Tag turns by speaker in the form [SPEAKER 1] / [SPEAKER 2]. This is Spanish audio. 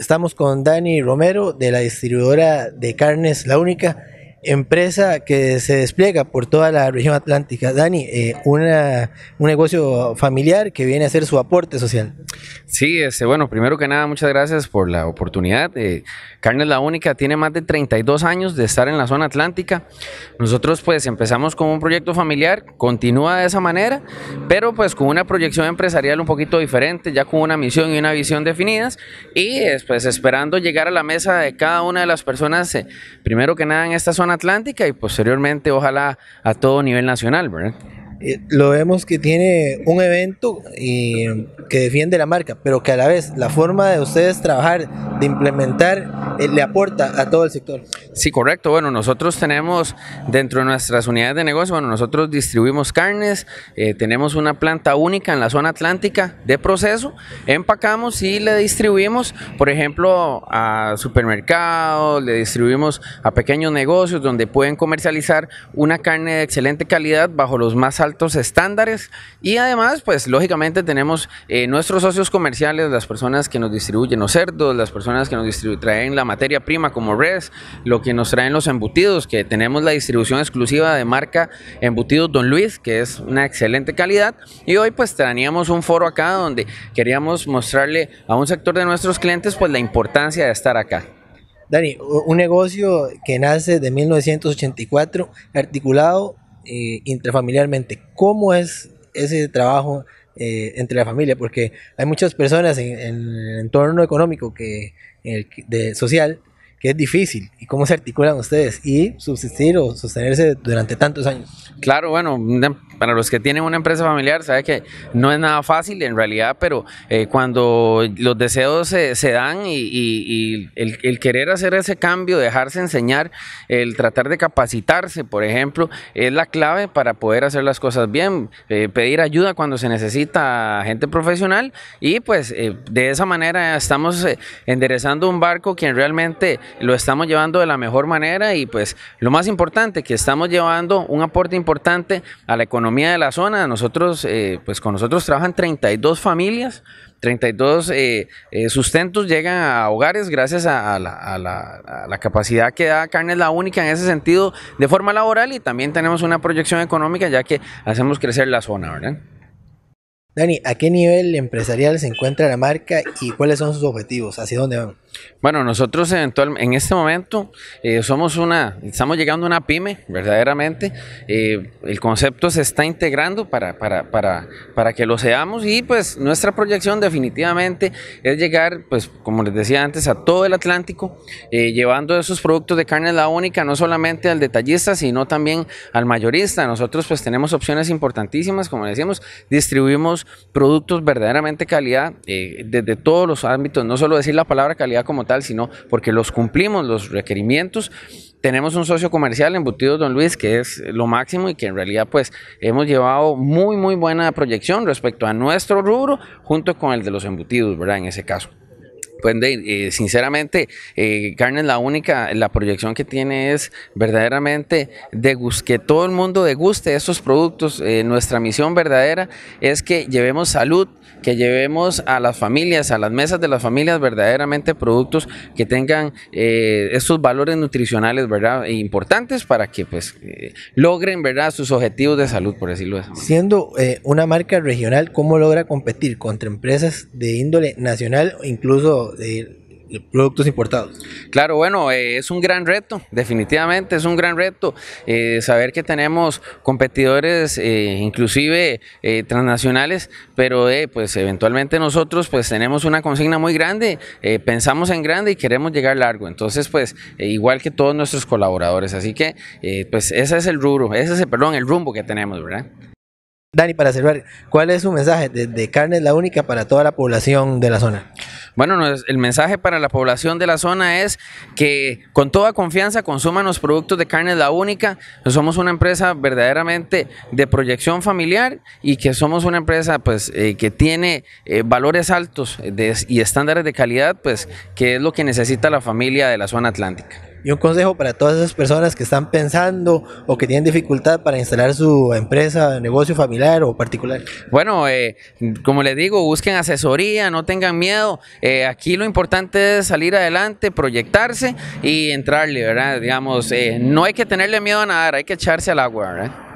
[SPEAKER 1] Estamos con Dani Romero de la distribuidora de carnes La Única empresa que se despliega por toda la región atlántica. Dani, eh, una, un negocio familiar que viene a hacer su aporte social.
[SPEAKER 2] Sí, este, bueno, primero que nada, muchas gracias por la oportunidad. Eh, es La Única tiene más de 32 años de estar en la zona atlántica. Nosotros pues empezamos con un proyecto familiar, continúa de esa manera, pero pues con una proyección empresarial un poquito diferente, ya con una misión y una visión definidas y pues esperando llegar a la mesa de cada una de las personas, eh, primero que nada en esta zona atlántica y posteriormente ojalá a todo nivel nacional, ¿verdad? Eh, lo vemos que
[SPEAKER 1] tiene un evento y que defiende la marca, pero que a la vez la forma de ustedes trabajar, de implementar, eh, le aporta a todo el sector.
[SPEAKER 2] Sí, correcto. Bueno, nosotros tenemos dentro de nuestras unidades de negocio, bueno, nosotros distribuimos carnes, eh, tenemos una planta única en la zona atlántica de proceso, empacamos y le distribuimos, por ejemplo, a supermercados, le distribuimos a pequeños negocios donde pueden comercializar una carne de excelente calidad bajo los más altos estándares y además, pues lógicamente tenemos eh, nuestros socios comerciales, las personas que nos distribuyen los cerdos, las personas que nos traen la materia prima como res, lo que nos traen los embutidos, que tenemos la distribución exclusiva de marca Embutidos Don Luis, que es una excelente calidad. Y hoy pues teníamos un foro acá donde queríamos mostrarle a un sector de nuestros clientes pues la importancia de estar acá.
[SPEAKER 1] Dani, un negocio que nace de 1984, articulado eh, intrafamiliarmente. ¿Cómo es ese trabajo eh, entre la familia? Porque hay muchas personas en, el entorno económico que, de, social que es difícil y cómo se articulan ustedes y subsistir o sostenerse durante tantos años.
[SPEAKER 2] Claro, bueno, para los que tienen una empresa familiar, sabe que no es nada fácil en realidad, pero eh, cuando los deseos se, dan y, el, querer hacer ese cambio, dejarse enseñar, el tratar de capacitarse, por ejemplo, es la clave para poder hacer las cosas bien, eh, pedir ayuda cuando se necesita gente profesional y pues eh, de esa manera estamos enderezando un barco quien realmente lo estamos llevando de la mejor manera y pues lo más importante, que estamos llevando un aporte importante a la economía economía de la zona, nosotros, eh, pues con nosotros trabajan 32 familias, 32 eh, eh, sustentos llegan a hogares gracias a, la, capacidad que da Carne es La Única en ese sentido de forma laboral y también tenemos una proyección económica ya que hacemos crecer la zona, ¿verdad?
[SPEAKER 1] Dani, ¿a qué nivel empresarial se encuentra la marca y cuáles son sus objetivos? ¿Hacia dónde van?
[SPEAKER 2] Bueno, nosotros eventualmente, en este momento eh, somos una, estamos llegando a una pyme, verdaderamente. Eh, el concepto se está integrando para, para, que lo seamos y pues nuestra proyección definitivamente es llegar, pues como les decía antes, a todo el Atlántico, eh, llevando esos productos de carne la única, no solamente al detallista, sino también al mayorista. Nosotros pues tenemos opciones importantísimas, como decíamos, distribuimos productos verdaderamente calidad desde todos los ámbitos, no solo decir la palabra calidad, como tal, sino porque los cumplimos los requerimientos. Tenemos un socio comercial, Embutidos Don Luis, que es lo máximo y que en realidad pues hemos llevado muy, muy buena proyección respecto a nuestro rubro junto con el de los embutidos, ¿verdad? En ese caso. Pues eh, sinceramente, carne eh, es la única, la proyección que tiene es verdaderamente que todo el mundo deguste estos productos. Eh, nuestra misión verdadera es que llevemos salud, que llevemos a las familias, a las mesas de las familias verdaderamente productos que tengan eh, estos valores nutricionales, ¿verdad? E importantes para que pues logren, ¿verdad? Sus objetivos de salud, por decirlo así.
[SPEAKER 1] Siendo una marca regional, ¿cómo logra competir contra empresas de índole nacional o incluso de productos importados?
[SPEAKER 2] Claro, bueno, eh, es un gran reto, definitivamente es un gran reto eh, saber que tenemos competidores eh, inclusive transnacionales, pero pues eventualmente nosotros pues tenemos una consigna muy grande, pensamos en grande y queremos llegar largo, entonces pues igual que todos nuestros colaboradores, así que pues ese es el rubro, ese perdón, el rumbo que tenemos, ¿verdad?
[SPEAKER 1] Dani, para cerrar, ¿cuál es su mensaje ¿de carne es la Única para toda la población de la zona?
[SPEAKER 2] Bueno, el mensaje para la población de la zona es que con toda confianza consuman los productos de carne La Única. Somos una empresa verdaderamente de proyección familiar y que somos una empresa pues, eh, que tiene eh, valores altos eh, y estándares de calidad, pues, que es lo que necesita la familia de la zona atlántica
[SPEAKER 1] y un consejo para todas esas personas que están pensando o que tienen dificultad para instalar su empresa, negocio familiar o particular?
[SPEAKER 2] Bueno, eh, como les digo, busquen asesoría, no tengan miedo. Eh, aquí lo importante es salir adelante, proyectarse y entrarle, ¿verdad? Digamos, eh, no hay que tenerle miedo a nadar, hay que echarse al agua, ¿verdad?